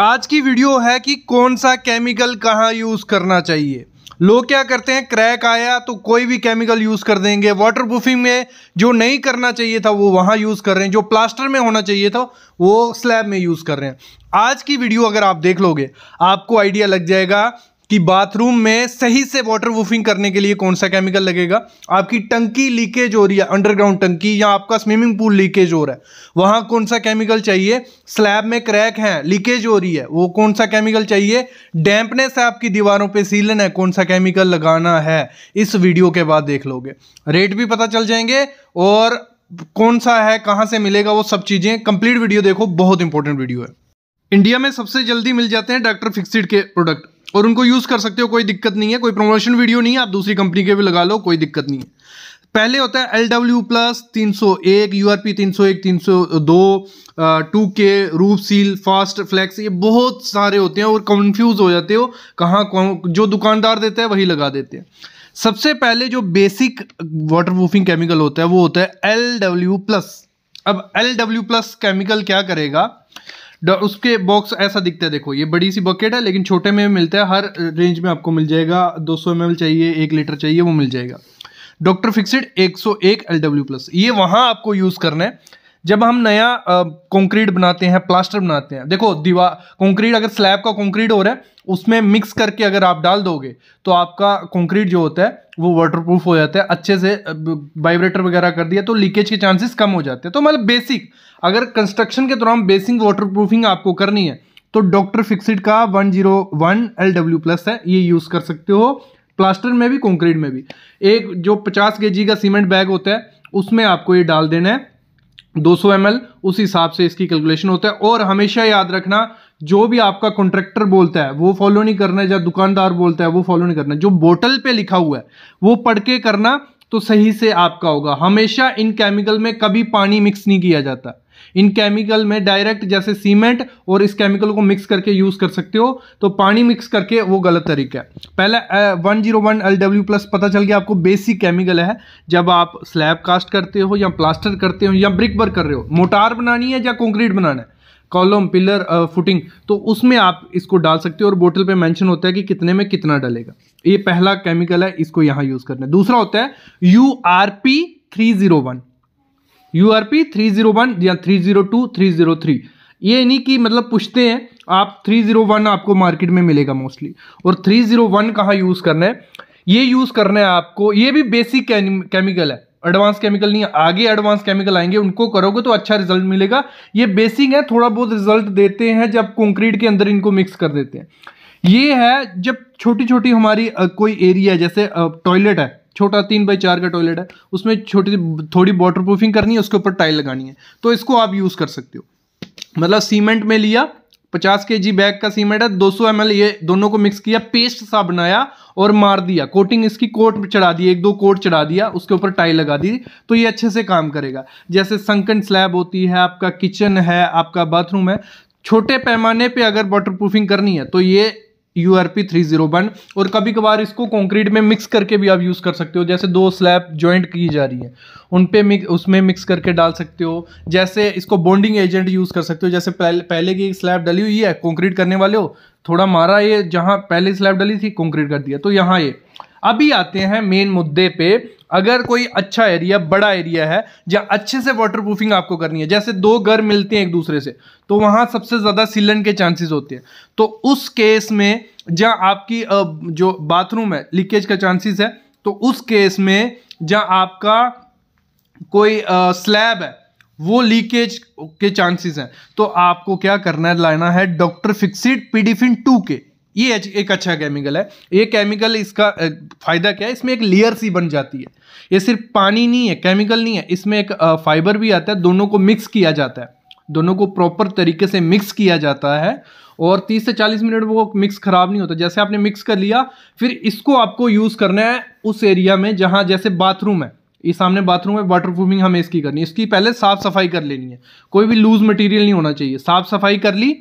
आज की वीडियो है कि कौन सा केमिकल कहाँ यूज़ करना चाहिए लोग क्या करते हैं क्रैक आया तो कोई भी केमिकल यूज़ कर देंगे वाटर प्रूफिंग में जो नहीं करना चाहिए था वो वहाँ यूज़ कर रहे हैं जो प्लास्टर में होना चाहिए था वो स्लैब में यूज़ कर रहे हैं आज की वीडियो अगर आप देख लोगे आपको आइडिया लग जाएगा कि बाथरूम में सही से वाटर वूफिंग करने के लिए कौन सा केमिकल लगेगा आपकी टंकी लीकेज हो रही है अंडरग्राउंड टंकी या आपका स्विमिंग पूल लीकेज हो रहा है वहां कौन सा केमिकल चाहिए स्लैब में क्रैक है लीकेज हो रही है वो कौन सा केमिकल चाहिए डैम्पनेस है आपकी दीवारों पर सीलन है कौन सा केमिकल लगाना है इस वीडियो के बाद देख लोगे रेट भी पता चल जाएंगे और कौन सा है कहाँ से मिलेगा वो सब चीज़ें कंप्लीट वीडियो देखो बहुत इंपॉर्टेंट वीडियो है इंडिया में सबसे जल्दी मिल जाते हैं डॉक्टर फिक्सिड के प्रोडक्ट और उनको यूज़ कर सकते हो कोई दिक्कत नहीं है कोई प्रमोशन वीडियो नहीं है आप दूसरी कंपनी के भी लगा लो कोई दिक्कत नहीं है पहले होता है एल डब्ल्यू प्लस तीन सौ एक यू आर पी तीन सौ एक तीन सौ दो टू के रूप सील फास्ट फ्लैक्स ये बहुत सारे होते हैं और कंफ्यूज हो जाते हो कहाँ कौन जो दुकानदार देते हैं वही लगा देते हैं सबसे पहले जो बेसिक वाटर प्रूफिंग केमिकल होता है वो होता है एल डब्ल्यू प्लस अब एल डब्ल्यू प्लस केमिकल क्या करेगा उसके बॉक्स ऐसा दिखता है देखो ये बड़ी सी बकेट है लेकिन छोटे में मिलता है हर रेंज में आपको मिल जाएगा 200 सौ चाहिए एक लीटर चाहिए वो मिल जाएगा डॉक्टर फिक्सड 101 LW प्लस ये वहाँ आपको यूज़ करना है जब हम नया कंक्रीट बनाते हैं प्लास्टर बनाते हैं देखो दीवार कंक्रीट अगर स्लैब का कंक्रीट हो रहा है उसमें मिक्स करके अगर आप डाल दोगे तो आपका कंक्रीट जो होता है वो वाटरप्रूफ हो जाता है अच्छे से वाइब्रेटर वगैरह कर दिया तो लीकेज के चांसेस कम हो जाते हैं तो मतलब बेसिक अगर कंस्ट्रक्शन के दौरान बेसिक वाटर आपको करनी है तो डॉक्टर फिक्सिड का one zero one L W plus है ये यूज़ कर सकते हो प्लास्टर में भी कंक्रीट में भी एक जो पचास के जी का सीमेंट बैग होता है उसमें आपको ये डाल देना है 200 सौ उस हिसाब से इसकी कैलकुलेशन होता है और हमेशा याद रखना जो भी आपका कॉन्ट्रैक्टर बोलता है वो फॉलो नहीं करना है या दुकानदार बोलता है वो फॉलो नहीं करना जो बोतल पे लिखा हुआ है वो पढ़ के करना तो सही से आपका होगा हमेशा इन केमिकल में कभी पानी मिक्स नहीं किया जाता इन केमिकल में डायरेक्ट जैसे सीमेंट और इस केमिकल को मिक्स करके यूज कर सकते हो तो पानी मिक्स करके वो गलत तरीका है पहला one zero one L W plus पता चल गया आपको बेसिक केमिकल है जब आप स्लैब कास्ट करते हो या प्लास्टर करते हो या ब्रिक वर्क कर रहे हो मोटार बनानी है या कॉन्क्रीट बनाना है कॉलम पिलर फुटिंग तो उसमें आप इसको डाल सकते हो और बोतल पे मेंशन होता है कि कितने में कितना डलेगा ये पहला केमिकल है इसको यहाँ यूज करना है दूसरा होता है U R P three zero one U R P three zero one या three zero two three zero three ये नहीं कि मतलब पूछते हैं आप थ्री जीरो वन आपको मार्केट में मिलेगा मोस्टली और थ्री जीरो वन कहाँ यूज़ करना है ये यूज़ करना है आपको ये भी बेसिक केमिकल है एडवांस केमिकल नहीं है आगे एडवांस केमिकल आएंगे उनको करोगे तो अच्छा रिजल्ट मिलेगा ये बेसिक है थोड़ा बहुत रिजल्ट देते हैं जब कंक्रीट के अंदर इनको मिक्स कर देते हैं ये है जब छोटी छोटी हमारी कोई एरिया जैसे टॉयलेट है छोटा तीन बाई चार का टॉयलेट है उसमें छोटी थोड़ी वाटर प्रूफिंग करनी है उसके ऊपर टाइल लगानी है तो इसको आप यूज़ कर सकते हो मतलब सीमेंट में लिया पचास के जी बैग का सीमेंट है दो सौ एम ये दोनों को मिक्स किया पेस्ट सा बनाया और मार दिया कोटिंग इसकी कोट चढ़ा दी एक दो कोट चढ़ा दिया उसके ऊपर टाइल लगा दी तो ये अच्छे से काम करेगा जैसे संकन स्लैब होती है आपका किचन है आपका बाथरूम है छोटे पैमाने पे अगर वाटर प्रूफिंग करनी है तो ये U R P three zero one और कभी कभार इसको कॉन्क्रीट में मिक्स करके भी आप यूज़ कर सकते हो जैसे दो स्लैब जॉइंट की जा रही है उन पर उसमें मिक्स करके डाल सकते हो जैसे इसको बॉन्डिंग एजेंट यूज़ कर सकते हो जैसे पहले पहले की स्लैब डली हुई है कॉन्क्रीट करने वाले हो थोड़ा मारा ये जहाँ पहले स्लैब डली थी कॉन्क्रीट कर दिया तो यहाँ ये अभी आते हैं मेन मुद्दे पे अगर कोई अच्छा एरिया बड़ा एरिया है जहाँ अच्छे से वाटर प्रूफिंग आपको करनी है जैसे दो घर मिलते हैं एक दूसरे से तो वहाँ सबसे ज़्यादा सीलन के चांसेस होते हैं तो उस केस में जहाँ आपकी जो बाथरूम है लीकेज का चांसेस है तो उस केस में जहाँ आपका कोई स्लैब है वो लीकेज के चांसेस हैं तो आपको क्या करना है लाना है डॉक्टर फिक्सिड पीडीफिन टू के ये एक अच्छा केमिकल है ये केमिकल इसका फ़ायदा क्या है इसमें एक लेयर सी बन जाती है ये सिर्फ पानी नहीं है केमिकल नहीं है इसमें एक फाइबर भी आता है दोनों को मिक्स किया जाता है दोनों को प्रॉपर तरीके से मिक्स किया जाता है और 30 से 40 मिनट वो मिक्स ख़राब नहीं होता जैसे आपने मिक्स कर लिया फिर इसको आपको यूज़ करना है उस एरिया में जहाँ जैसे बाथरूम है ये सामने बाथरूम है वाटर प्रूफिंग हमें इसकी करनी है इसकी पहले साफ़ सफाई कर लेनी है कोई भी लूज़ मटेरियल नहीं होना चाहिए साफ़ सफाई कर ली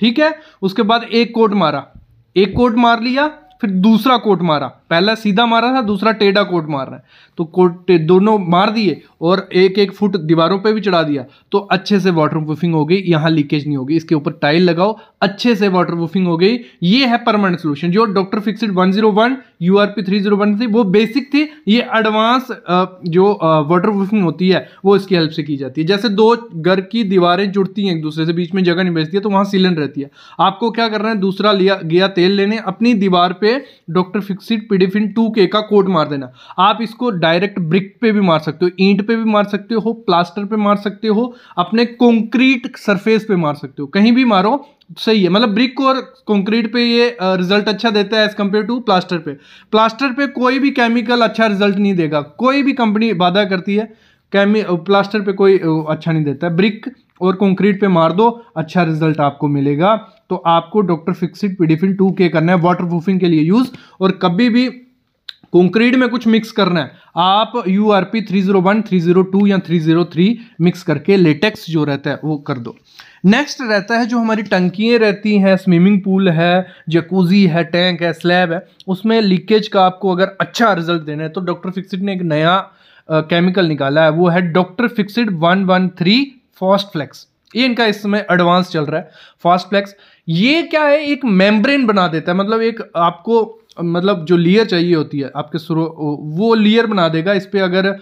ठीक है उसके बाद एक कोट मारा एक कोट मार लिया फिर दूसरा कोट मारा पहला सीधा मारा था दूसरा टेढ़ा कोट मार रहा है तो कोट दोनों मार दिए और एक एक फुट दीवारों पे भी चढ़ा दिया तो अच्छे से वाटर प्रूफिंग हो गई यहाँ लीकेज नहीं होगी इसके ऊपर टाइल लगाओ अच्छे से वाटर प्रूफिंग हो गई ये है परमानेंट सोल्यूशन जो Doctor Fixit one zero one U R P three zero one थी वो बेसिक थी ये एडवांस जो वाटर प्रूफिंग होती है वो इसकी हेल्प से की जाती है जैसे दो घर की दीवारें जुड़ती हैं एक दूसरे से बीच में जगह नहीं बेचती है तो वहाँ सीलन रहती है आपको क्या करना है दूसरा लिया गया तेल लेने अपनी दीवार पे पे डॉक्टर फिक्सिट पीडीफिन टू के का कोड मार देना आप इसको डायरेक्ट ब्रिक पे भी मार सकते हो ईंट पे भी मार सकते हो प्लास्टर पे मार सकते हो अपने कंक्रीट सरफेस पे मार सकते हो कहीं भी मारो सही है मतलब ब्रिक और कंक्रीट पे ये रिजल्ट अच्छा देता है एज कंपेयर टू प्लास्टर पे प्लास्टर पे कोई भी केमिकल अच्छा रिजल्ट नहीं देगा कोई भी कंपनी वादा करती है कैमी प्लास्टर uh, पे कोई uh, अच्छा नहीं देता है ब्रिक और कंक्रीट पे मार दो अच्छा रिजल्ट आपको मिलेगा तो आपको डॉक्टर फिक्सिट पीडीफिन टू के करना है वाटर प्रूफिंग के लिए यूज़ और कभी भी कंक्रीट में कुछ मिक्स करना है आप U R P three zero one three zero two या थ्री जीरो थ्री मिक्स करके लेटेक्स जो रहता है वो कर दो नेक्स्ट रहता है जो हमारी टंकियाँ रहती हैं स्विमिंग पूल है जकूजी है टैंक है स्लैब है उसमें लीकेज का आपको अगर अच्छा रिजल्ट देना है तो डॉक्टर फिक्सिट ने एक नया केमिकल निकाला है वो है Doctor Fixit one one three fast flex ये इनका इस समय एडवांस चल रहा है फास्ट फ्लैक्स ये क्या है एक मेम्ब्रेन बना देता है मतलब एक आपको मतलब जो लेयर चाहिए होती है आपके शुरू वो लेयर बना देगा इस पर अगर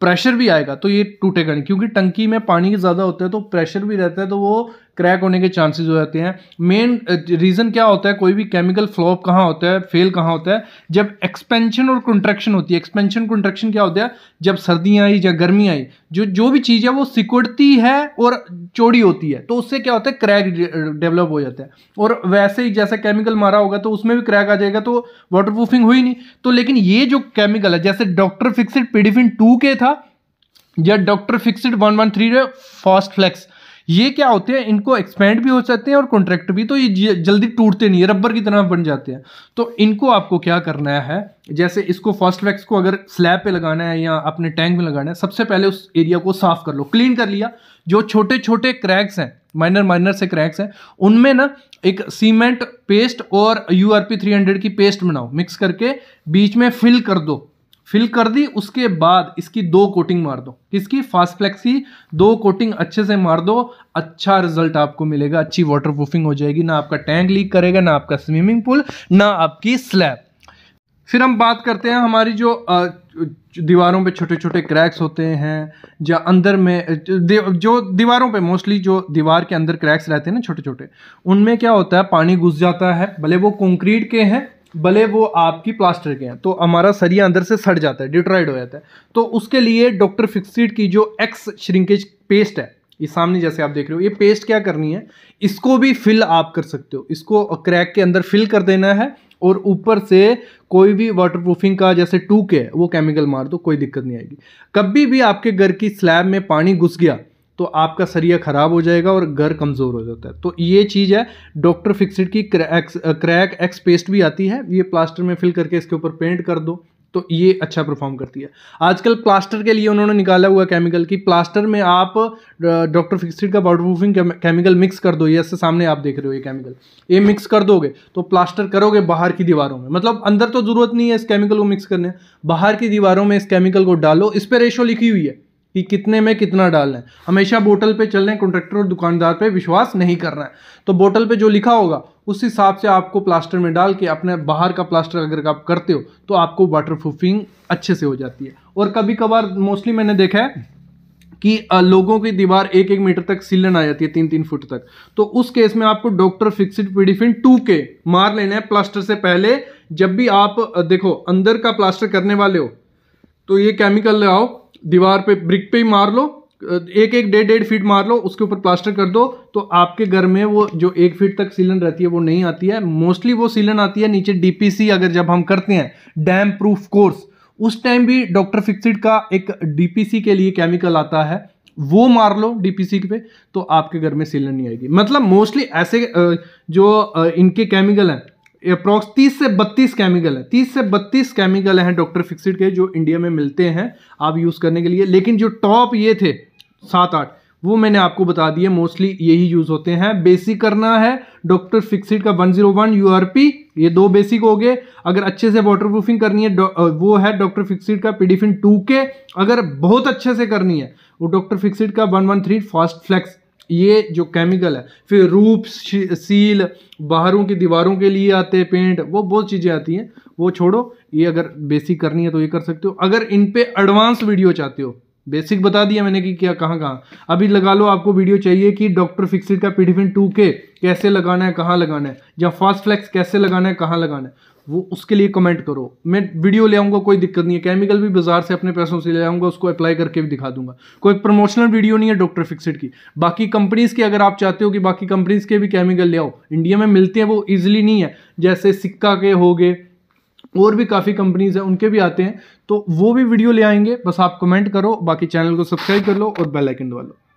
प्रेशर भी आएगा तो ये टूटेगा नहीं क्योंकि टंकी में पानी ज़्यादा होता है तो प्रेशर भी रहता है तो वो क्रैक होने के चांसेस हो जाते हैं मेन रीज़न क्या होता है कोई भी केमिकल फ्लॉप कहाँ होता है फेल कहाँ होता है जब एक्सपेंशन और कंट्रैक्शन होती है एक्सपेंशन कंट्रैक्शन क्या होता है जब सर्दियाँ आई या गर्मी आई जो जो भी चीज़ है वो सिकुड़ती है और चौड़ी होती है तो उससे क्या होता है क्रैक डेवलप हो जाता है और वैसे ही जैसे केमिकल मारा होगा तो उसमें भी क्रैक आ जाएगा तो वाटर प्रूफिंग हुई नहीं तो लेकिन ये जो केमिकल है जैसे डॉक्टर फिक्सड पीडिफिन टू के था या Doctor Fixit one one three fast flex ये क्या होते हैं इनको एक्सपेंड भी हो सकते हैं और कॉन्ट्रैक्ट भी तो ये जल्दी टूटते नहीं है रबर की तरह बन जाते हैं तो इनको आपको क्या करना है जैसे इसको फर्स्ट वैक्स को अगर स्लैब पे लगाना है या अपने टैंक में लगाना है सबसे पहले उस एरिया को साफ कर लो क्लीन कर लिया जो छोटे छोटे क्रैक्स हैं माइनर माइनर से क्रैक्स हैं उनमें ना एक सीमेंट पेस्ट और यू आर की पेस्ट बनाओ मिक्स करके बीच में फिल कर दो फिल कर दी उसके बाद इसकी दो कोटिंग मार दो किसकी फास्ट फ्लेक्सी दो कोटिंग अच्छे से मार दो अच्छा रिजल्ट आपको मिलेगा अच्छी वाटर प्रूफिंग हो जाएगी ना आपका टैंक लीक करेगा ना आपका स्विमिंग पूल ना आपकी स्लैब फिर हम बात करते हैं हमारी जो दीवारों पे छोटे छोटे क्रैक्स होते हैं या अंदर में जो दीवारों पे मोस्टली जो दीवार के अंदर क्रैक्स रहते हैं ना छोटे छोटे उनमें क्या होता है पानी घुस जाता है भले वो कंक्रीट के हैं भले वो आपकी प्लास्टर के हैं तो हमारा सरिया अंदर से सड़ जाता है डिट्राइड हो जाता है तो उसके लिए डॉक्टर फिक्सिड की जो एक्स श्रिंकेज पेस्ट है ये सामने जैसे आप देख रहे हो ये पेस्ट क्या करनी है इसको भी फिल आप कर सकते हो इसको क्रैक के अंदर फिल कर देना है और ऊपर से कोई भी वाटर प्रूफिंग का जैसे टूक है वो केमिकल मार दो कोई दिक्कत नहीं आएगी कभी भी आपके घर की स्लैब में पानी घुस गया तो आपका सरिया ख़राब हो जाएगा और घर कमज़ोर हो जाता है तो ये चीज़ है डॉक्टर फिक्सिड की क्रैक एक्स पेस्ट भी आती है ये प्लास्टर में फिल करके इसके ऊपर पेंट कर दो तो ये अच्छा परफॉर्म करती है आजकल प्लास्टर के लिए उन्होंने निकाला हुआ केमिकल कि प्लास्टर में आप डॉक्टर फिक्सिड का वाटर प्रूफिंग केमिकल मिक्स कर दो ये ऐसे सामने आप देख रहे हो ये केमिकल ये मिक्स कर दोगे तो प्लास्टर करोगे बाहर की दीवारों में मतलब अंदर तो ज़रूरत नहीं है इस केमिकल को मिक्स करने बाहर की दीवारों में इस केमिकल को डालो इस पर रेशो लिखी हुई है कि कितने में कितना डालना है हमेशा बोतल पे चल रहे हैं कॉन्ट्रैक्टर और दुकानदार पे विश्वास नहीं करना है तो बोतल पे जो लिखा होगा उस हिसाब से आपको प्लास्टर में डाल के अपने बाहर का प्लास्टर अगर आप करते हो तो आपको वाटर प्रूफिंग अच्छे से हो जाती है और कभी कभार मोस्टली मैंने देखा है कि लोगों की दीवार एक एक मीटर तक सिलन आ जाती है तीन तीन फुट तक तो उस केस में आपको डॉक्टर फिक्सिड पीडिफिन टू के मार लेना है प्लास्टर से पहले जब भी आप देखो अंदर का प्लास्टर करने वाले हो तो ये केमिकल ले आओ दीवार पे ब्रिक पे ही मार लो एक एक डेढ़ डेढ़ फीट मार लो उसके ऊपर प्लास्टर कर दो तो आपके घर में वो जो एक फीट तक सीलन रहती है वो नहीं आती है मोस्टली वो सीलन आती है नीचे डीपीसी अगर जब हम करते हैं डैम प्रूफ कोर्स उस टाइम भी डॉक्टर फिक्सिड का एक डीपीसी के लिए केमिकल आता है वो मार लो डीपीसी पे तो आपके घर में सीलन नहीं आएगी मतलब मोस्टली ऐसे जो इनके केमिकल हैं अप्रॉक्स तीस से बत्तीस केमिकल है तीस से बत्तीस केमिकल हैं डॉक्टर फिक्सिड के जो इंडिया में मिलते हैं आप यूज़ करने के लिए लेकिन जो टॉप ये थे सात आठ वो मैंने आपको बता दिए मोस्टली यही यूज़ होते हैं बेसिक करना है डॉक्टर फिक्सिड का 101 जीरो ये दो बेसिक हो गए अगर अच्छे से वाटर प्रूफिंग करनी है वो है डॉक्टर फिक्सिड का पीडीफिन टू के अगर बहुत अच्छे से करनी है वो डॉक्टर फिक्सिड का 113 फास्ट फ्लेक्स ये जो केमिकल है फिर रूप सील बाहरों की दीवारों के लिए आते हैं पेंट वो बहुत चीज़ें आती हैं वो छोड़ो ये अगर बेसिक करनी है तो ये कर सकते हो अगर इन पर एडवांस वीडियो चाहते हो बेसिक बता दिया मैंने कि क्या कहाँ कहाँ अभी लगा लो आपको वीडियो चाहिए कि डॉक्टर फिक्सिट का पीडीफिन टू के कैसे लगाना है कहाँ लगाना है या फास्ट फ्लैक्स कैसे लगाना है कहाँ लगाना है वो उसके लिए कमेंट करो मैं वीडियो ले आऊँगा कोई दिक्कत नहीं है केमिकल भी बाजार से अपने पैसों से ले आऊँगा उसको अप्लाई करके भी दिखा दूंगा कोई प्रमोशनल वीडियो नहीं है डॉक्टर फिक्सड की बाकी कंपनीज़ के अगर आप चाहते हो कि बाकी कंपनीज़ के भी केमिकल ले आओ इंडिया में मिलते हैं वो ईजिली नहीं है जैसे सिक्का के हो गए और भी काफ़ी कंपनीज हैं उनके भी आते हैं तो वो भी वीडियो ले आएंगे बस आप कमेंट करो बाकी चैनल को सब्सक्राइब कर लो और बेलाइकन आइकन दबा लो